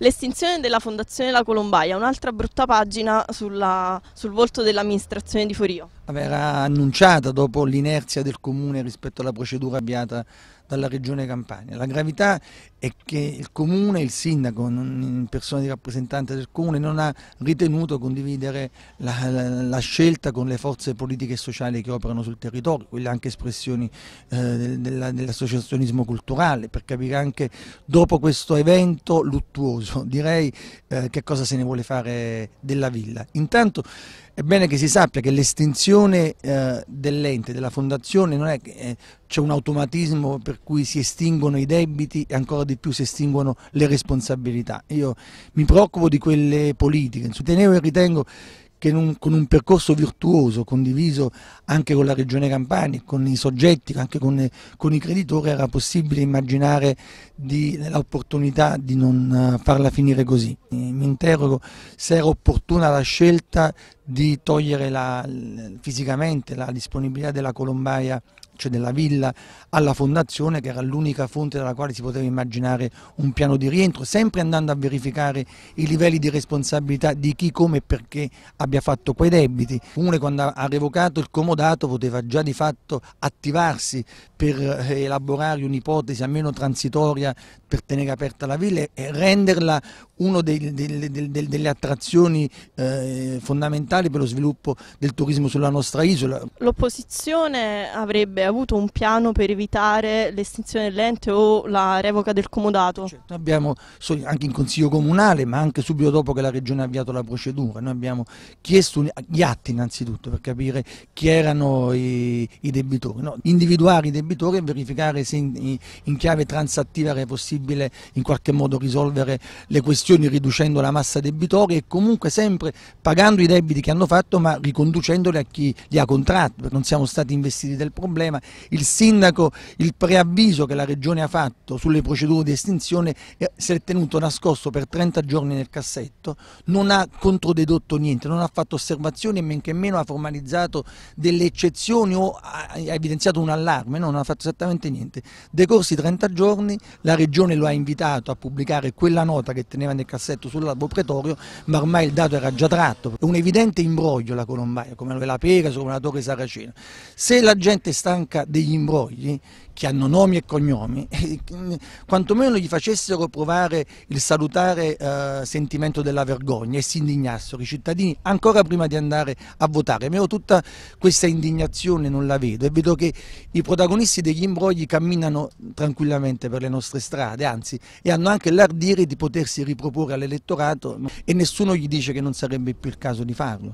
L'estinzione della Fondazione La Colombaia, un'altra brutta pagina sulla, sul volto dell'amministrazione di Forio. Verrà annunciata dopo l'inerzia del comune rispetto alla procedura avviata dalla Regione Campania. La gravità è che il Comune, il Sindaco, in persona di rappresentante del Comune, non ha ritenuto condividere la, la, la scelta con le forze politiche e sociali che operano sul territorio, quelle anche espressioni eh, dell'associazionismo dell culturale, per capire anche dopo questo evento luttuoso, direi eh, che cosa se ne vuole fare della villa. Intanto è bene che si sappia che l'estinzione eh, dell'ente, della fondazione, non è che eh, c'è un automatismo per cui si estinguono i debiti e ancora di più si estinguono le responsabilità. Io mi preoccupo di quelle politiche, tenevo e ritengo che un, con un percorso virtuoso condiviso anche con la Regione Campania, con i soggetti, anche con, con i creditori, era possibile immaginare l'opportunità di non eh, farla finire così. Mi interrogo se era opportuna la scelta di togliere la, fisicamente la disponibilità della colombaia cioè della villa alla fondazione che era l'unica fonte dalla quale si poteva immaginare un piano di rientro, sempre andando a verificare i livelli di responsabilità di chi, come e perché abbia fatto quei debiti. Il comune quando ha revocato il comodato poteva già di fatto attivarsi per eh, elaborare un'ipotesi almeno transitoria per tenere aperta la villa e renderla una delle attrazioni eh, fondamentali fondamentali per lo sviluppo del turismo sulla nostra isola. L'opposizione avrebbe avuto un piano per evitare l'estinzione dell'ente o la revoca del comodato? Certo, abbiamo anche in Consiglio Comunale, ma anche subito dopo che la Regione ha avviato la procedura, noi abbiamo chiesto gli atti innanzitutto per capire chi erano i, i debitori, no, individuare i debitori e verificare se in, in chiave transattiva era possibile in qualche modo risolvere le questioni riducendo la massa debitoria e comunque sempre pagando i debiti che che hanno fatto ma riconducendoli a chi li ha contratti, non siamo stati investiti del problema. Il sindaco, il preavviso che la regione ha fatto sulle procedure di estinzione eh, si è tenuto nascosto per 30 giorni nel cassetto, non ha controdedotto niente, non ha fatto osservazioni e men che meno ha formalizzato delle eccezioni o ha evidenziato un allarme, no? non ha fatto esattamente niente. Decorsi 30 giorni la regione lo ha invitato a pubblicare quella nota che teneva nel cassetto sull'albo pretorio ma ormai il dato era già tratto. È un evidente veramente imbroglio la Colombaia, come la pega, come la Torre Saraceno. Se la gente è stanca degli imbrogli, che hanno nomi e cognomi, quantomeno gli facessero provare il salutare eh, sentimento della vergogna e si indignassero i cittadini ancora prima di andare a votare. Ma io tutta questa indignazione non la vedo e vedo che i protagonisti degli imbrogli camminano tranquillamente per le nostre strade, anzi, e hanno anche l'ardire di potersi riproporre all'elettorato e nessuno gli dice che non sarebbe più il caso di farlo.